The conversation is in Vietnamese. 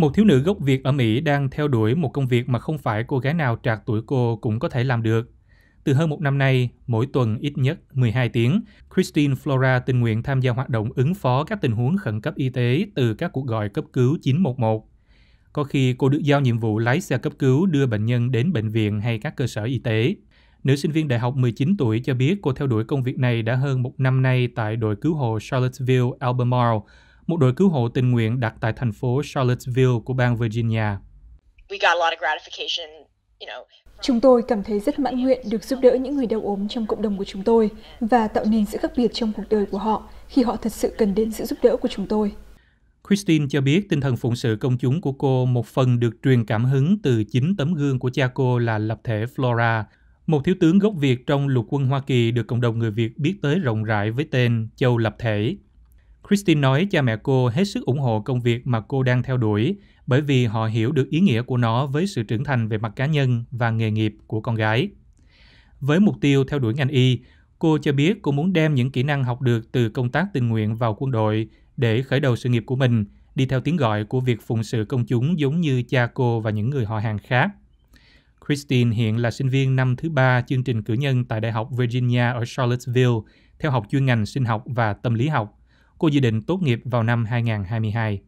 Một thiếu nữ gốc Việt ở Mỹ đang theo đuổi một công việc mà không phải cô gái nào trạc tuổi cô cũng có thể làm được. Từ hơn một năm nay, mỗi tuần ít nhất 12 tiếng, Christine Flora tình nguyện tham gia hoạt động ứng phó các tình huống khẩn cấp y tế từ các cuộc gọi cấp cứu 911. Có khi cô được giao nhiệm vụ lái xe cấp cứu đưa bệnh nhân đến bệnh viện hay các cơ sở y tế. Nữ sinh viên đại học 19 tuổi cho biết cô theo đuổi công việc này đã hơn một năm nay tại đội cứu hộ Charlottesville, Albemarle, một đội cứu hộ tình nguyện đặt tại thành phố Charlottesville của bang Virginia. Chúng tôi cảm thấy rất mãn nguyện được giúp đỡ những người đau ốm trong cộng đồng của chúng tôi và tạo nên sự khác biệt trong cuộc đời của họ khi họ thật sự cần đến sự giúp đỡ của chúng tôi. Christine cho biết tinh thần phụng sự công chúng của cô một phần được truyền cảm hứng từ chính tấm gương của cha cô là lập thể Flora, một thiếu tướng gốc Việt trong lục quân Hoa Kỳ được cộng đồng người Việt biết tới rộng rãi với tên Châu Lập Thể. Christine nói cha mẹ cô hết sức ủng hộ công việc mà cô đang theo đuổi bởi vì họ hiểu được ý nghĩa của nó với sự trưởng thành về mặt cá nhân và nghề nghiệp của con gái. Với mục tiêu theo đuổi ngành y, cô cho biết cô muốn đem những kỹ năng học được từ công tác tình nguyện vào quân đội để khởi đầu sự nghiệp của mình, đi theo tiếng gọi của việc phụng sự công chúng giống như cha cô và những người họ hàng khác. Christine hiện là sinh viên năm thứ ba chương trình cử nhân tại Đại học Virginia ở Charlottesville, theo học chuyên ngành sinh học và tâm lý học Cô dự định tốt nghiệp vào năm 2022.